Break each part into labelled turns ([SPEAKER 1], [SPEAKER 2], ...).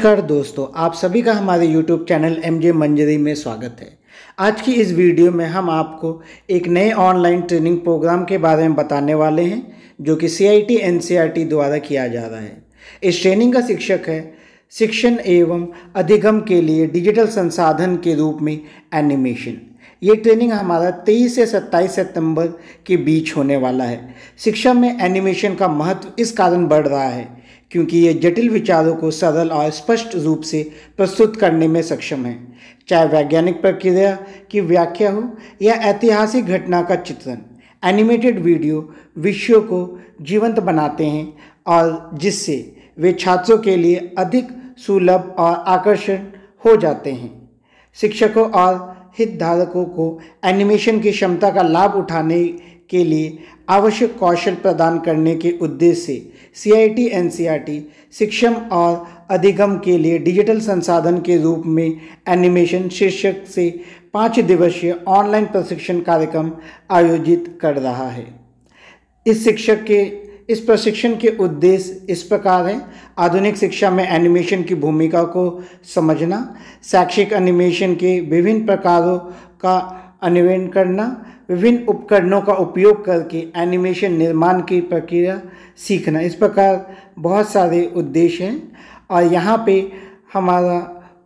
[SPEAKER 1] नमस्कार दोस्तों आप सभी का हमारे YouTube channel M J Manjari में स्वागत है आज की इस वीडियो में हम आपको एक नए ऑनलाइन ट्रेनिंग प्रोग्राम के बारे में बताने वाले हैं जो कि सी आई टी द्वारा किया जा रहा है इस ट्रेनिंग का शिक्षक है शिक्षण एवं अधिगम के लिए डिजिटल संसाधन के रूप में एनिमेशन ये ट्रेनिंग हमारा 23 से 27 सितंबर के बीच होने वाला है शिक्षा में एनिमेशन का महत्व इस कारण बढ़ रहा है क्योंकि ये जटिल विचारों को सरल और स्पष्ट रूप से प्रस्तुत करने में सक्षम है चाहे वैज्ञानिक प्रक्रिया की व्याख्या हो या ऐतिहासिक घटना का चित्रण एनिमेटेड वीडियो विषयों को जीवंत बनाते हैं और जिससे वे छात्रों के लिए अधिक सुलभ और आकर्षण हो जाते हैं शिक्षकों और हितधारकों को एनिमेशन की क्षमता का लाभ उठाने के लिए आवश्यक कौशल प्रदान करने के उद्देश्य से C I T N C R T शिक्षण और अधिगम के लिए डिजिटल संसाधन के रूप में एनिमेशन शीर्षक से पाँच दिवसीय ऑनलाइन प्रशिक्षण कार्यक्रम आयोजित कर रहा है इस शिक्षक के इस प्रशिक्षण के उद्देश्य इस प्रकार हैं आधुनिक शिक्षा में एनिमेशन की भूमिका को समझना शैक्षिक एनिमेशन के विभिन्न प्रकारों का अन्वेषण करना विभिन्न उपकरणों का उपयोग करके एनिमेशन निर्माण की प्रक्रिया सीखना इस प्रकार बहुत सारे उद्देश्य हैं और यहाँ पे हमारा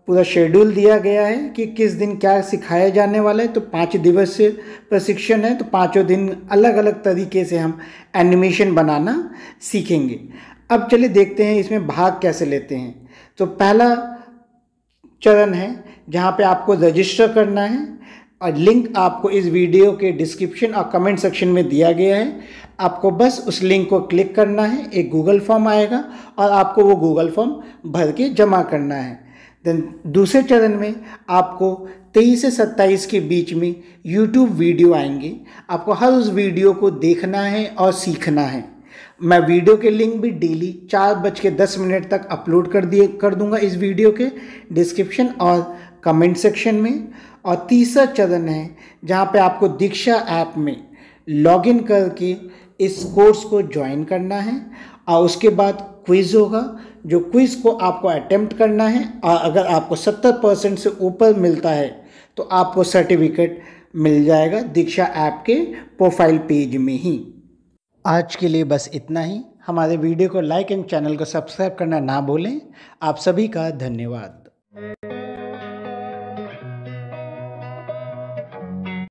[SPEAKER 1] पूरा शेड्यूल दिया गया है कि किस दिन क्या सिखाया जाने वाला है तो पाँच दिवसीय प्रशिक्षण है तो पाँचों दिन अलग अलग तरीके से हम एनिमेशन बनाना सीखेंगे अब चलिए देखते हैं इसमें भाग कैसे लेते हैं तो पहला चरण है जहाँ पे आपको रजिस्टर करना है और लिंक आपको इस वीडियो के डिस्क्रिप्शन और कमेंट सेक्शन में दिया गया है आपको बस उस लिंक को क्लिक करना है एक गूगल फॉर्म आएगा और आपको वो गूगल फॉर्म भर के जमा करना है देन दूसरे चरण में आपको 23 से 27 के बीच में यूट्यूब वीडियो आएंगे आपको हर उस वीडियो को देखना है और सीखना है मैं वीडियो के लिंक भी डेली चार बज के दस मिनट तक अपलोड कर दिए कर दूंगा इस वीडियो के डिस्क्रिप्शन और कमेंट सेक्शन में और तीसरा चरण है जहाँ पे आपको दीक्षा ऐप में लॉगिन करके इस कोर्स को ज्वाइन करना है और उसके बाद क्विज़ होगा जो क्विज़ को आपको अटैम्प्ट करना है और अगर आपको सत्तर परसेंट से ऊपर मिलता है तो आपको सर्टिफिकेट मिल जाएगा दीक्षा ऐप के प्रोफाइल पेज में ही आज के लिए बस इतना ही हमारे वीडियो को लाइक एंड चैनल को सब्सक्राइब करना ना भूलें आप सभी का धन्यवाद